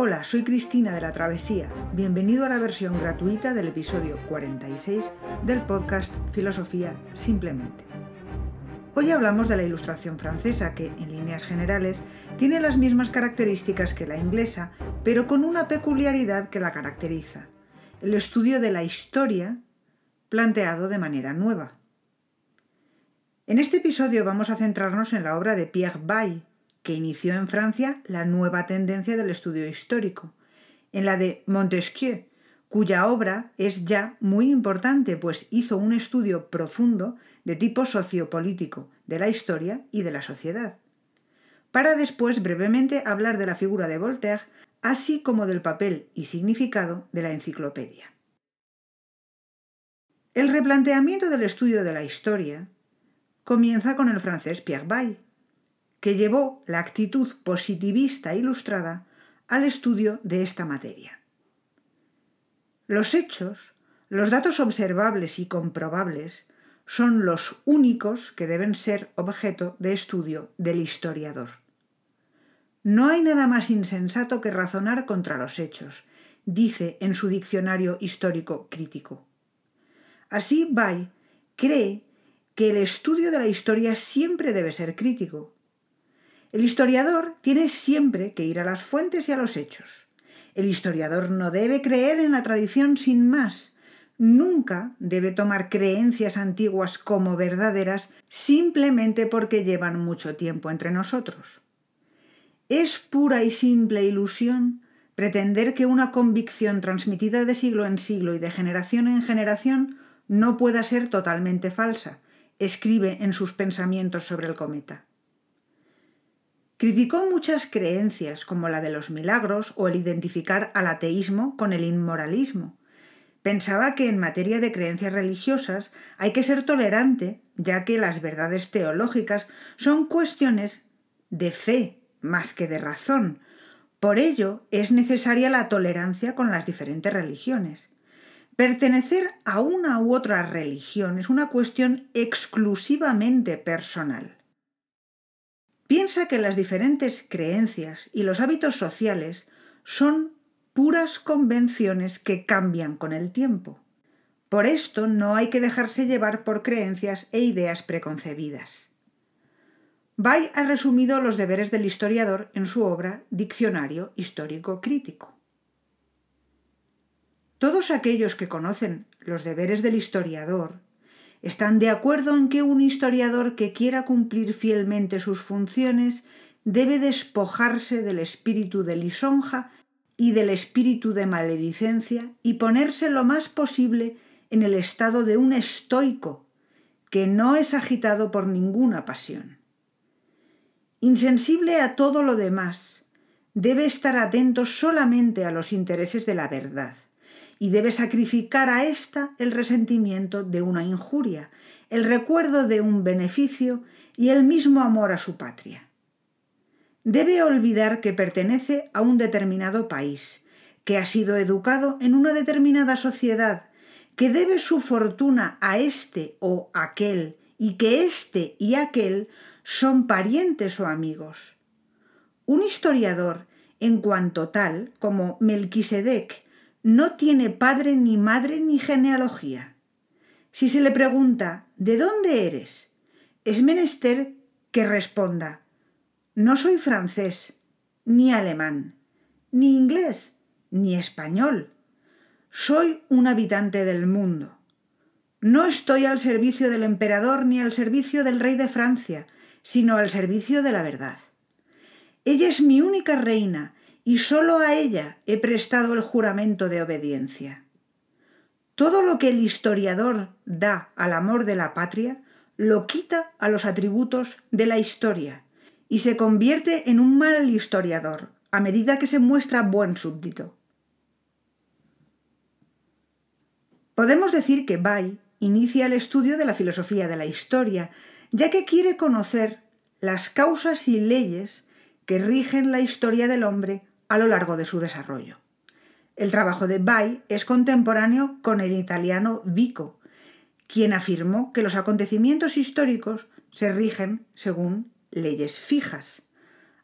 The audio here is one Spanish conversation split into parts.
Hola, soy Cristina de la Travesía. Bienvenido a la versión gratuita del episodio 46 del podcast Filosofía Simplemente. Hoy hablamos de la ilustración francesa que, en líneas generales, tiene las mismas características que la inglesa, pero con una peculiaridad que la caracteriza, el estudio de la historia planteado de manera nueva. En este episodio vamos a centrarnos en la obra de Pierre Baye, que inició en Francia la nueva tendencia del estudio histórico, en la de Montesquieu, cuya obra es ya muy importante, pues hizo un estudio profundo de tipo sociopolítico de la historia y de la sociedad, para después brevemente hablar de la figura de Voltaire, así como del papel y significado de la enciclopedia. El replanteamiento del estudio de la historia comienza con el francés Pierre Bayle, que llevó la actitud positivista ilustrada al estudio de esta materia. Los hechos, los datos observables y comprobables, son los únicos que deben ser objeto de estudio del historiador. No hay nada más insensato que razonar contra los hechos, dice en su diccionario histórico crítico. Así, Bay cree que el estudio de la historia siempre debe ser crítico, el historiador tiene siempre que ir a las fuentes y a los hechos. El historiador no debe creer en la tradición sin más. Nunca debe tomar creencias antiguas como verdaderas simplemente porque llevan mucho tiempo entre nosotros. Es pura y simple ilusión pretender que una convicción transmitida de siglo en siglo y de generación en generación no pueda ser totalmente falsa, escribe en sus pensamientos sobre el cometa. Criticó muchas creencias, como la de los milagros o el identificar al ateísmo con el inmoralismo. Pensaba que en materia de creencias religiosas hay que ser tolerante, ya que las verdades teológicas son cuestiones de fe más que de razón. Por ello es necesaria la tolerancia con las diferentes religiones. Pertenecer a una u otra religión es una cuestión exclusivamente personal. Piensa que las diferentes creencias y los hábitos sociales son puras convenciones que cambian con el tiempo. Por esto no hay que dejarse llevar por creencias e ideas preconcebidas. Bay ha resumido los deberes del historiador en su obra Diccionario Histórico Crítico. Todos aquellos que conocen los deberes del historiador están de acuerdo en que un historiador que quiera cumplir fielmente sus funciones debe despojarse del espíritu de lisonja y del espíritu de maledicencia y ponerse lo más posible en el estado de un estoico, que no es agitado por ninguna pasión. Insensible a todo lo demás, debe estar atento solamente a los intereses de la verdad y debe sacrificar a ésta el resentimiento de una injuria, el recuerdo de un beneficio y el mismo amor a su patria. Debe olvidar que pertenece a un determinado país, que ha sido educado en una determinada sociedad, que debe su fortuna a este o aquel, y que este y aquel son parientes o amigos. Un historiador, en cuanto tal, como Melquisedec, no tiene padre ni madre ni genealogía. Si se le pregunta, ¿de dónde eres? Es menester que responda, no soy francés, ni alemán, ni inglés, ni español. Soy un habitante del mundo. No estoy al servicio del emperador ni al servicio del rey de Francia, sino al servicio de la verdad. Ella es mi única reina y solo a ella he prestado el juramento de obediencia. Todo lo que el historiador da al amor de la patria lo quita a los atributos de la historia y se convierte en un mal historiador a medida que se muestra buen súbdito. Podemos decir que Bay inicia el estudio de la filosofía de la historia, ya que quiere conocer las causas y leyes que rigen la historia del hombre a lo largo de su desarrollo. El trabajo de Bay es contemporáneo con el italiano Vico, quien afirmó que los acontecimientos históricos se rigen según leyes fijas.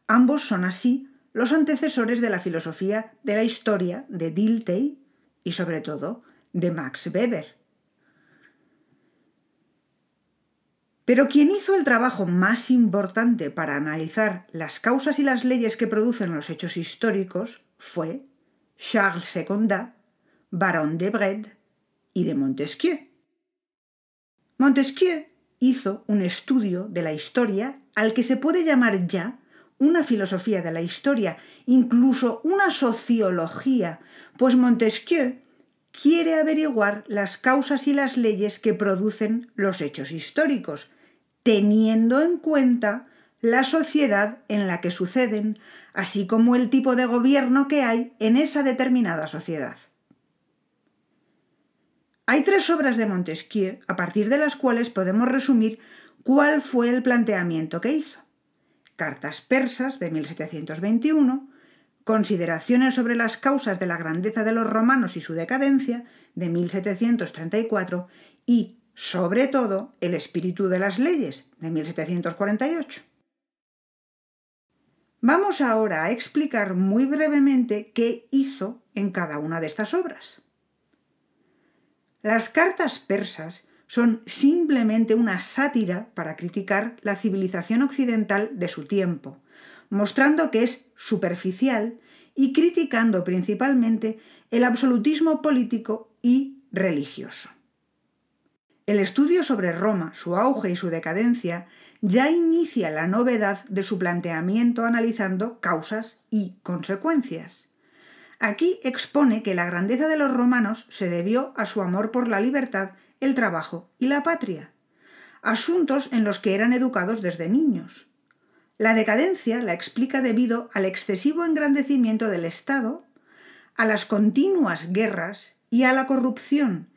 Ambos son así los antecesores de la filosofía de la historia de Dilthey y sobre todo de Max Weber, Pero quien hizo el trabajo más importante para analizar las causas y las leyes que producen los hechos históricos fue Charles Secondat, barón de Bred y de Montesquieu. Montesquieu hizo un estudio de la historia al que se puede llamar ya una filosofía de la historia, incluso una sociología, pues Montesquieu quiere averiguar las causas y las leyes que producen los hechos históricos, teniendo en cuenta la sociedad en la que suceden, así como el tipo de gobierno que hay en esa determinada sociedad. Hay tres obras de Montesquieu a partir de las cuales podemos resumir cuál fue el planteamiento que hizo. Cartas persas de 1721, Consideraciones sobre las causas de la grandeza de los romanos y su decadencia de 1734 y sobre todo el espíritu de las leyes de 1748. Vamos ahora a explicar muy brevemente qué hizo en cada una de estas obras. Las cartas persas son simplemente una sátira para criticar la civilización occidental de su tiempo, mostrando que es superficial y criticando principalmente el absolutismo político y religioso. El estudio sobre Roma, su auge y su decadencia, ya inicia la novedad de su planteamiento analizando causas y consecuencias. Aquí expone que la grandeza de los romanos se debió a su amor por la libertad, el trabajo y la patria, asuntos en los que eran educados desde niños. La decadencia la explica debido al excesivo engrandecimiento del Estado, a las continuas guerras y a la corrupción,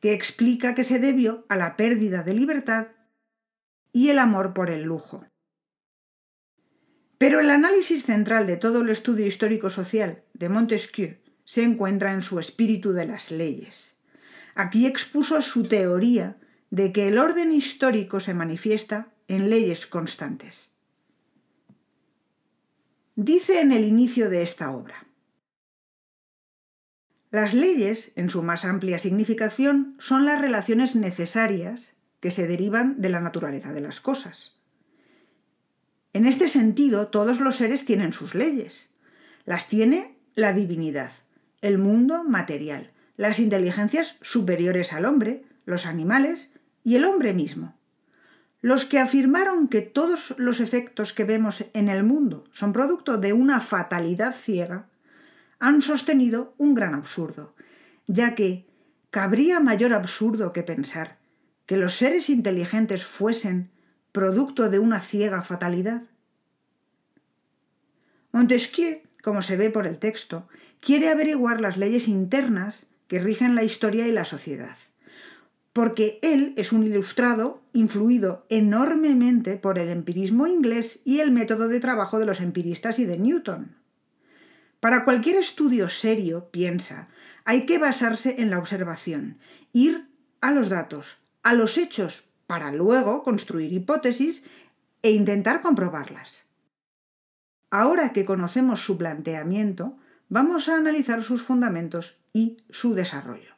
que explica que se debió a la pérdida de libertad y el amor por el lujo. Pero el análisis central de todo el estudio histórico social de Montesquieu se encuentra en su espíritu de las leyes. Aquí expuso su teoría de que el orden histórico se manifiesta en leyes constantes. Dice en el inicio de esta obra, las leyes, en su más amplia significación, son las relaciones necesarias que se derivan de la naturaleza de las cosas. En este sentido, todos los seres tienen sus leyes. Las tiene la divinidad, el mundo material, las inteligencias superiores al hombre, los animales y el hombre mismo. Los que afirmaron que todos los efectos que vemos en el mundo son producto de una fatalidad ciega han sostenido un gran absurdo, ya que cabría mayor absurdo que pensar que los seres inteligentes fuesen producto de una ciega fatalidad. Montesquieu, como se ve por el texto, quiere averiguar las leyes internas que rigen la historia y la sociedad, porque él es un ilustrado influido enormemente por el empirismo inglés y el método de trabajo de los empiristas y de Newton. Para cualquier estudio serio, piensa, hay que basarse en la observación, ir a los datos, a los hechos, para luego construir hipótesis e intentar comprobarlas. Ahora que conocemos su planteamiento, vamos a analizar sus fundamentos y su desarrollo.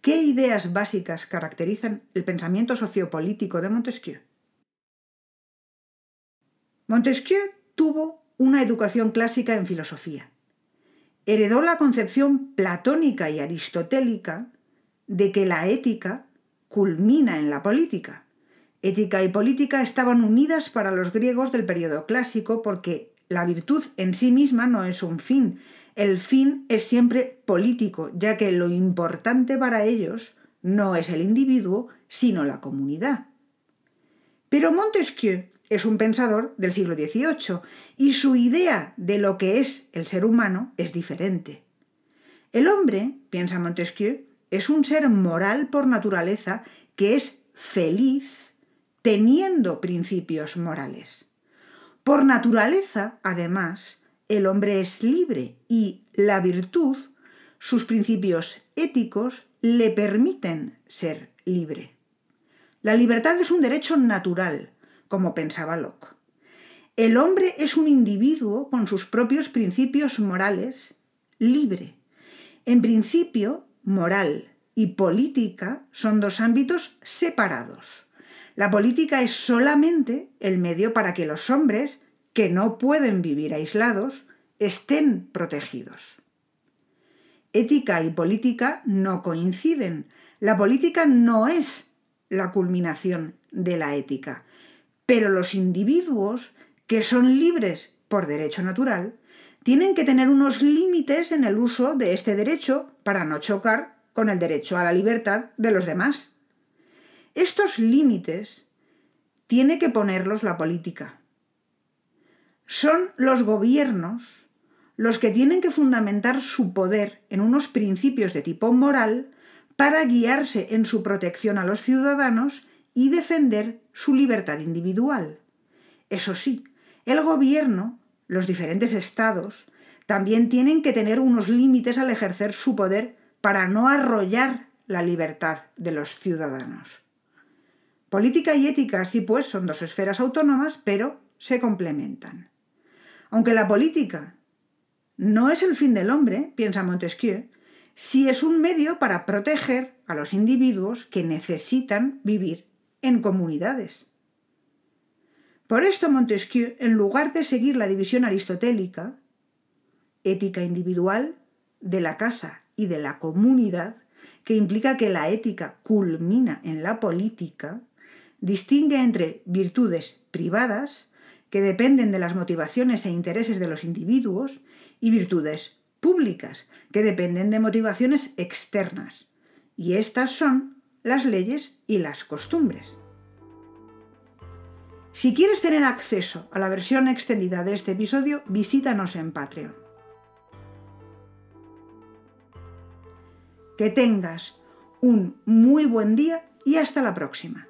¿Qué ideas básicas caracterizan el pensamiento sociopolítico de Montesquieu? Montesquieu tuvo una educación clásica en filosofía. Heredó la concepción platónica y aristotélica de que la ética culmina en la política. Ética y política estaban unidas para los griegos del periodo clásico porque la virtud en sí misma no es un fin, el fin es siempre político, ya que lo importante para ellos no es el individuo, sino la comunidad. Pero Montesquieu es un pensador del siglo XVIII y su idea de lo que es el ser humano es diferente. El hombre, piensa Montesquieu, es un ser moral por naturaleza que es feliz teniendo principios morales. Por naturaleza, además, el hombre es libre y la virtud, sus principios éticos, le permiten ser libre. La libertad es un derecho natural, como pensaba Locke. El hombre es un individuo con sus propios principios morales, libre. En principio, moral y política son dos ámbitos separados. La política es solamente el medio para que los hombres, que no pueden vivir aislados, estén protegidos. Ética y política no coinciden. La política no es la culminación de la ética. Pero los individuos, que son libres por derecho natural, tienen que tener unos límites en el uso de este derecho para no chocar con el derecho a la libertad de los demás. Estos límites tiene que ponerlos la política. Son los gobiernos los que tienen que fundamentar su poder en unos principios de tipo moral para guiarse en su protección a los ciudadanos y defender su libertad individual. Eso sí, el gobierno, los diferentes estados, también tienen que tener unos límites al ejercer su poder para no arrollar la libertad de los ciudadanos. Política y ética, así pues, son dos esferas autónomas, pero se complementan. Aunque la política no es el fin del hombre, piensa Montesquieu, si es un medio para proteger a los individuos que necesitan vivir en comunidades. Por esto Montesquieu, en lugar de seguir la división aristotélica, ética individual, de la casa y de la comunidad, que implica que la ética culmina en la política, distingue entre virtudes privadas, que dependen de las motivaciones e intereses de los individuos, y virtudes públicas, que dependen de motivaciones externas. Y estas son las leyes y las costumbres. Si quieres tener acceso a la versión extendida de este episodio, visítanos en Patreon. Que tengas un muy buen día y hasta la próxima.